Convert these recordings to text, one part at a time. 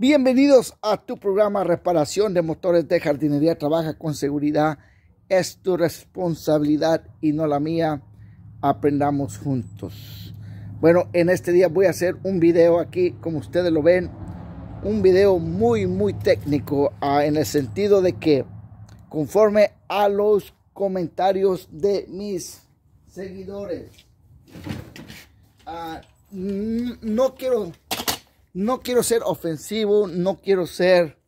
Bienvenidos a tu programa Reparación de Motores de Jardinería. Trabaja con seguridad. Es tu responsabilidad y no la mía. Aprendamos juntos. Bueno, en este día voy a hacer un video aquí, como ustedes lo ven. Un video muy, muy técnico. Ah, en el sentido de que, conforme a los comentarios de mis seguidores, ah, no quiero no quiero ser ofensivo, no quiero ser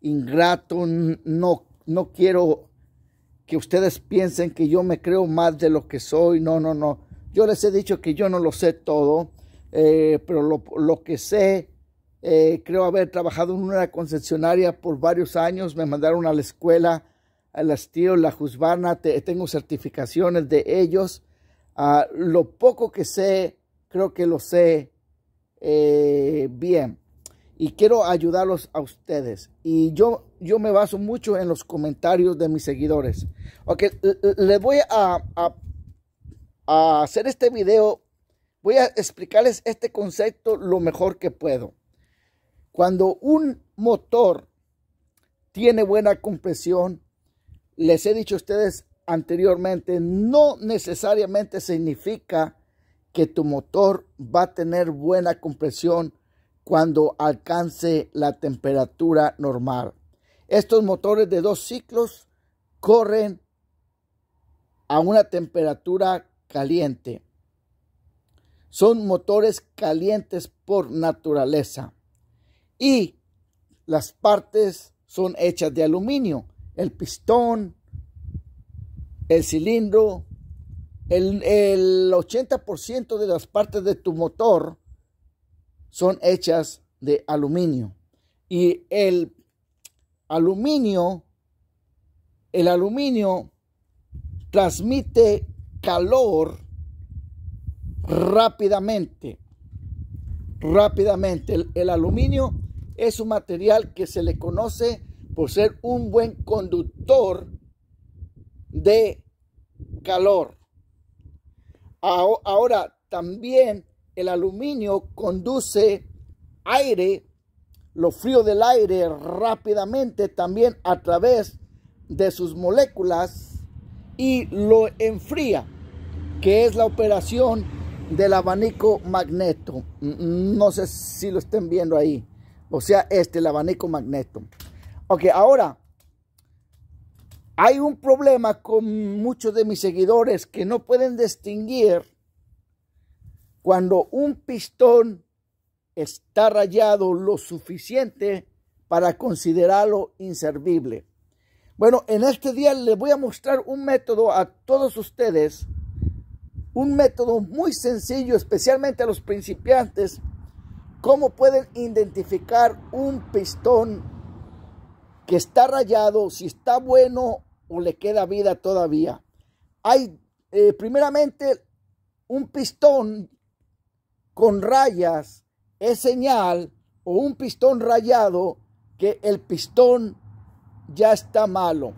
ingrato, no, no quiero que ustedes piensen que yo me creo más de lo que soy, no, no, no. Yo les he dicho que yo no lo sé todo, eh, pero lo, que sé, eh, creo haber trabajado en una concesionaria por varios años, me mandaron a la escuela, a las tíos, la Juzbana, tengo certificaciones de ellos. Ah, lo poco que sé, creo que lo sé eh, bien. Y quiero ayudarlos a ustedes. Y yo, yo me baso mucho en los comentarios de mis seguidores. Ok, les voy a, a, a hacer este video. Voy a explicarles este concepto lo mejor que puedo. Cuando un motor tiene buena compresión, les he dicho a ustedes anteriormente, no necesariamente significa que tu motor va a tener buena compresión cuando alcance la temperatura normal. Estos motores de dos ciclos corren a una temperatura caliente. Son motores calientes por naturaleza. Y las partes son hechas de aluminio. El pistón, el cilindro, el, 80% de las partes de tu motor son hechas de aluminio. Y el aluminio, el aluminio transmite calor rápidamente. Rápidamente. el, aluminio es un material que se le conoce por ser un buen conductor de calor. Ahora también el aluminio conduce aire, lo frío del aire rápidamente también a través de sus moléculas y lo enfría, que es la operación del abanico magneto. Mm, no sé si lo estén viendo ahí. O sea, este, el abanico magneto. Ok, ahora hay un problema con muchos de mis seguidores que no pueden distinguir cuando un pistón está rayado lo suficiente para considerarlo inservible. Bueno, en este día les voy a mostrar un método a todos ustedes, un método muy sencillo, especialmente a los principiantes, cómo pueden identificar un pistón está rayado, si está bueno o le queda vida todavía. Hay, eh, primeramente, un pistón con rayas es señal o un pistón rayado que el pistón ya está malo.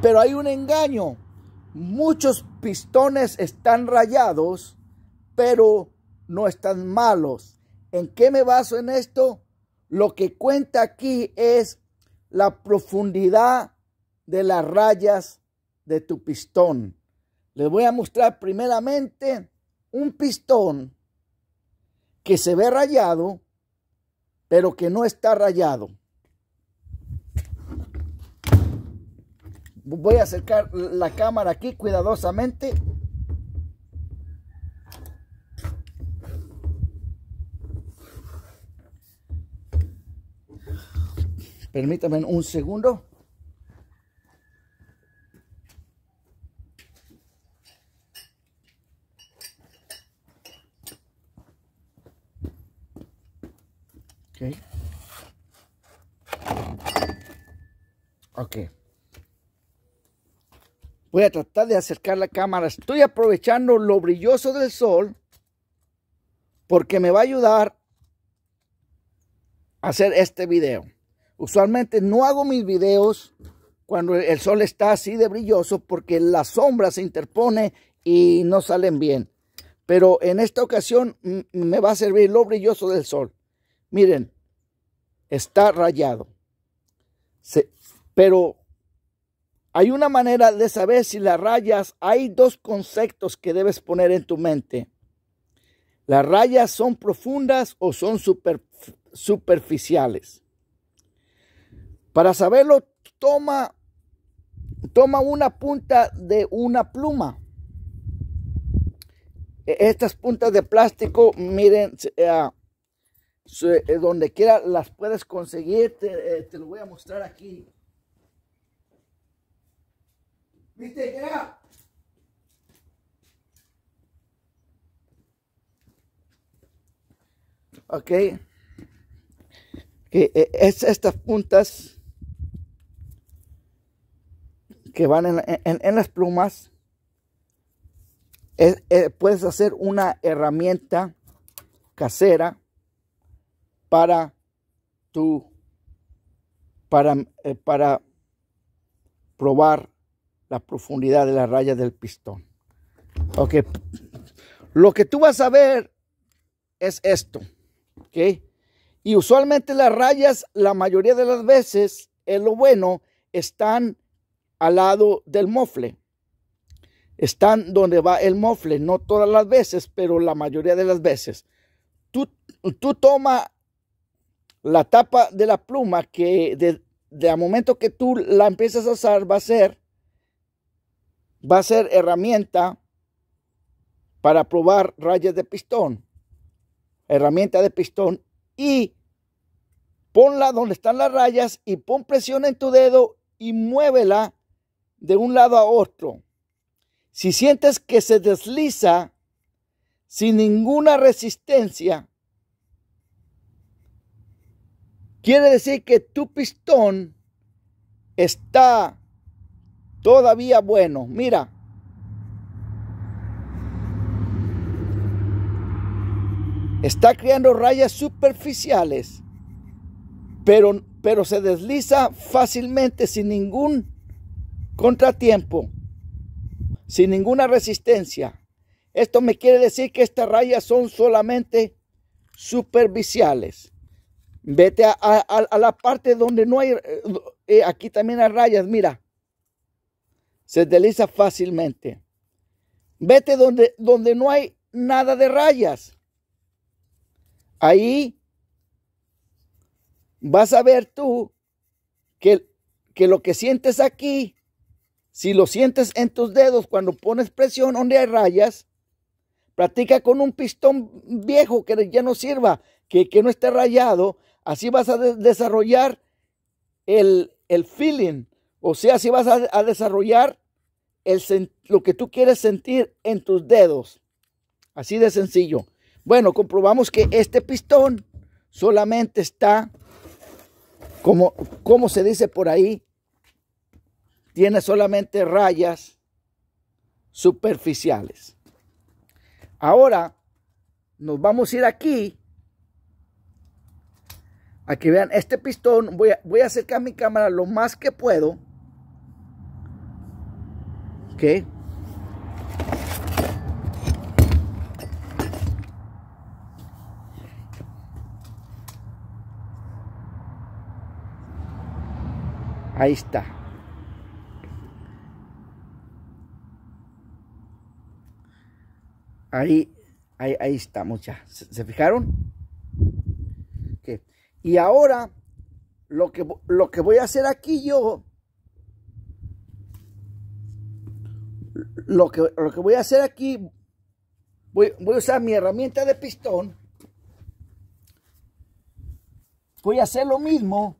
Pero hay un engaño. Muchos pistones están rayados, pero no están malos. ¿En qué me baso en esto? Lo que cuenta aquí es la profundidad de las rayas de tu pistón. Les voy a mostrar primeramente un pistón que se ve rayado, pero que no está rayado. Voy a acercar la cámara aquí cuidadosamente. Permítanme un segundo. Okay. ok. Voy a tratar de acercar la cámara. Estoy aprovechando lo brilloso del sol porque me va a ayudar a hacer este video. Usualmente no hago mis videos cuando el sol está así de brilloso porque la sombra se interpone y no salen bien. Pero en esta ocasión me va a servir lo brilloso del sol. Miren, está rayado. pero hay una manera de saber si las rayas, hay dos conceptos que debes poner en tu mente. Las rayas son profundas o son superficiales. Para saberlo, toma, toma una punta de una pluma. E-, estas puntas de plástico, miren, ah, eh, donde quiera las puedes conseguir, eh, te, lo voy a mostrar aquí. ¿Viste? Ya. Ok. Eh, es, estas puntas que van en, las plumas, eh, puedes hacer una herramienta casera para tu, para, eh, para probar la profundidad de la raya del pistón. Ok, lo que tú vas a ver es esto, ok. Y usualmente las rayas, la mayoría de las veces, es lo bueno, están al lado del mofle. Están donde va el mofle, no todas las veces, pero la mayoría de las veces. Tú, toma la tapa de la pluma que de, momento que tú la empiezas a usar va a ser va a ser herramienta para probar rayas de pistón, herramienta de pistón y ponla donde están las rayas y pon presión en tu dedo y muévela de un lado a otro. Si sientes que se desliza sin ninguna resistencia, quiere decir que tu pistón está todavía bueno. Mira. Está creando rayas superficiales, pero, pero se desliza fácilmente sin ningún contratiempo, sin ninguna resistencia. Esto me quiere decir que estas rayas son solamente superficiales. Vete a, la parte donde no hay, eh, eh, aquí también hay rayas, mira. Se desliza fácilmente. Vete donde, donde no hay nada de rayas. Ahí vas a ver tú que, que lo que sientes aquí si lo sientes en tus dedos cuando pones presión donde hay rayas, practica con un pistón viejo que ya no sirva, que, no esté rayado. Así vas a desarrollar el, el, feeling. O sea, así vas a, desarrollar el, lo que tú quieres sentir en tus dedos. Así de sencillo. Bueno, comprobamos que este pistón solamente está, como, como se dice por ahí, tiene solamente rayas superficiales. Ahora nos vamos a ir aquí. A que vean este pistón. Voy a, acercar mi cámara lo más que puedo. Ok. Ahí está. Ahí, ahí, ahí estamos ya. ¿Se, fijaron? Y ahora, lo que, lo que voy a hacer aquí yo, lo que, lo que voy a hacer aquí, voy, a usar mi herramienta de pistón. Voy a hacer lo mismo.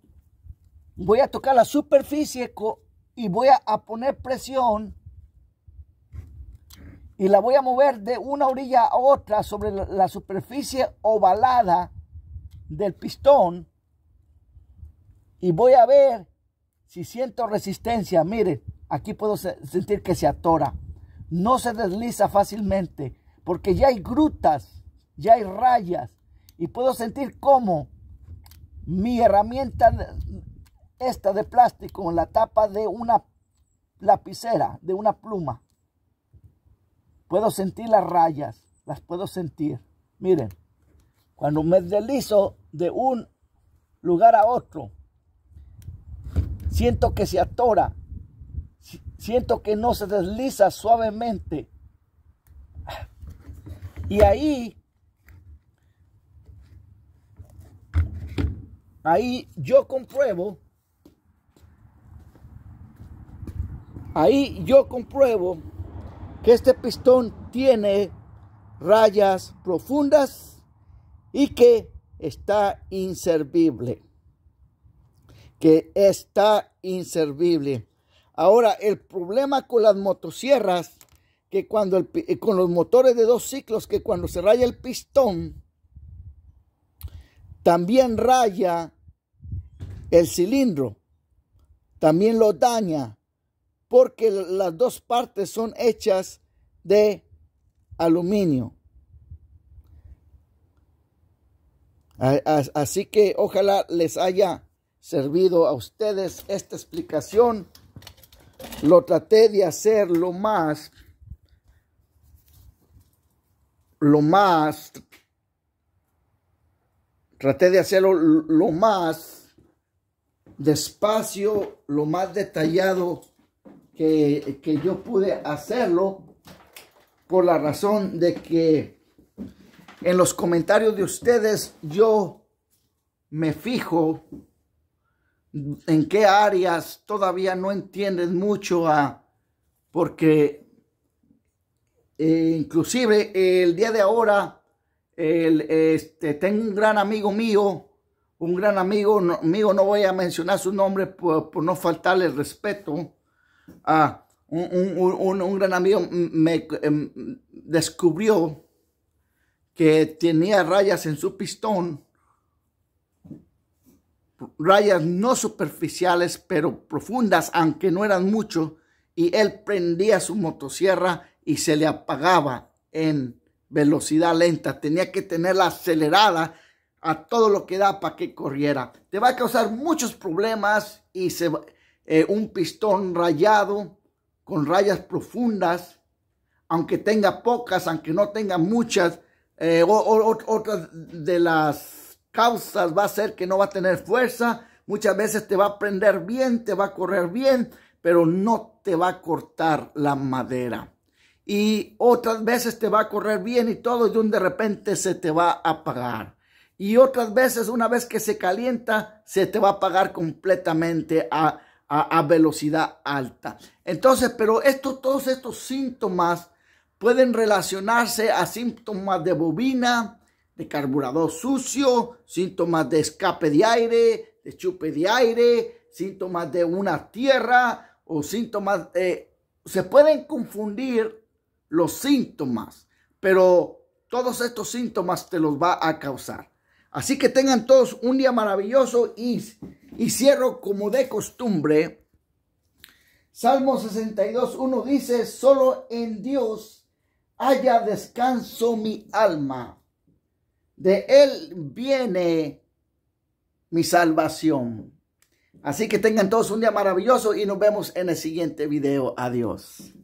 Voy a tocar la superficie y voy a poner presión y la voy a mover de una orilla a otra sobre la superficie ovalada del pistón y voy a ver si siento resistencia. Miren, aquí puedo sentir que se atora. No se desliza fácilmente porque ya hay grutas, ya hay rayas y puedo sentir cómo mi herramienta esta de plástico en la tapa de una lapicera, de una pluma, Puedo sentir las rayas, las puedo sentir. Miren, cuando me deslizo de un lugar a otro, siento que se atora, siento que no se desliza suavemente. Y ahí, ahí yo compruebo, ahí yo compruebo que este pistón tiene rayas profundas y que está inservible. Que está inservible. Ahora, el problema con las motosierras, que cuando eh, con los motores de dos ciclos, que cuando se raya el pistón, también raya el cilindro, también lo daña porque las dos partes son hechas de aluminio. Así que ojalá les haya servido a ustedes esta explicación. Lo traté de hacer lo más, lo más, traté de hacerlo lo más despacio, lo más detallado que, yo pude hacerlo por la razón de que en los comentarios de ustedes yo me fijo en qué áreas todavía no entienden mucho a porque eh, inclusive el día de ahora el, este, tengo un gran amigo mío un gran amigo no, mío no voy a mencionar su nombre por, no faltarle respeto Ah, un, gran amigo me em, descubrió que tenía rayas en su pistón, rayas no superficiales, pero profundas, aunque no eran mucho, y él prendía su motosierra y se le apagaba en velocidad lenta. Tenía que tenerla acelerada a todo lo que da para que corriera. Te va a causar muchos problemas y se va eh, un pistón rayado con rayas profundas, aunque tenga pocas, aunque no tenga muchas, eh, otras de las causas va a ser que no va a tener fuerza, muchas veces te va a prender bien, te va a correr bien, pero no te va a cortar la madera. Y otras veces te va a correr bien y todo, y de repente se te va a apagar. Y otras veces, una vez que se calienta, se te va a apagar completamente a, a, velocidad alta. Entonces, pero esto, todos estos síntomas pueden relacionarse a síntomas de bobina, de carburador sucio, síntomas de escape de aire, de chupe de aire, síntomas de una tierra o síntomas eh, Se pueden confundir los síntomas, pero todos estos síntomas te los va a causar. Así que tengan todos un día maravilloso y y cierro como de costumbre. Salmo 62, 1 dice, solo en Dios haya descanso mi alma. De Él viene mi salvación. Así que tengan todos un día maravilloso y nos vemos en el siguiente video. Adiós.